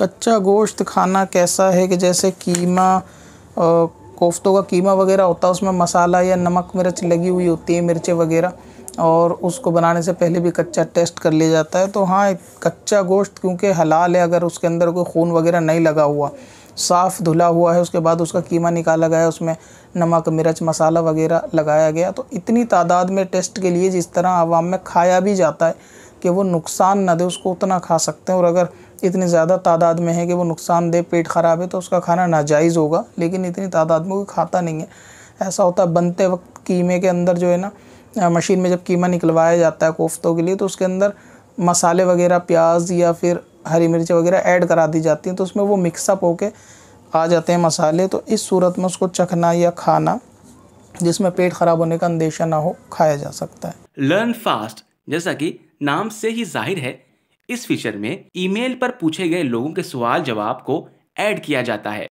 कच्चा गोश्त खाना कैसा है कि जैसे कीमा कोफ्तों का कीमा वगैरह होता है उसमें मसाला या नमक मिर्च लगी हुई होती है मिर्चें वगैरह और उसको बनाने से पहले भी कच्चा टेस्ट कर लिया जाता है तो हाँ कच्चा गोश्त क्योंकि हलाल है अगर उसके अंदर कोई खून वगैरह नहीं लगा हुआ साफ़ धुला हुआ है उसके बाद उसका कीमा निकाला गया उसमें नमक मिर्च मसाला वगैरह लगाया गया तो इतनी तादाद में टेस्ट के लिए जिस तरह आवाम में खाया भी जाता है कि वो नुकसान ना दे उसको उतना खा सकते हैं और अगर इतनी ज़्यादा तादाद में है कि वो नुकसान दे पेट ख़राब है तो उसका खाना नाजायज़ होगा लेकिन इतनी तादाद में कोई खाता नहीं है ऐसा होता है बनते वक्त कीमे के अंदर जो है ना मशीन में जब कीमा निकलवाया जाता है कोफ्तों के लिए तो उसके अंदर मसाले वगैरह प्याज या फिर हरी मिर्च वगैरह ऐड करा दी जाती हैं तो उसमें वो मिक्सअप होके आ जाते हैं मसाले तो इस सूरत में उसको चखना या खाना जिसमें पेट खराब होने का अंदेशा ना हो खाया जा सकता है लर्न फास्ट जैसा कि नाम से ही जाहिर है इस फीचर में ईमेल पर पूछे गए लोगों के सवाल जवाब को ऐड किया जाता है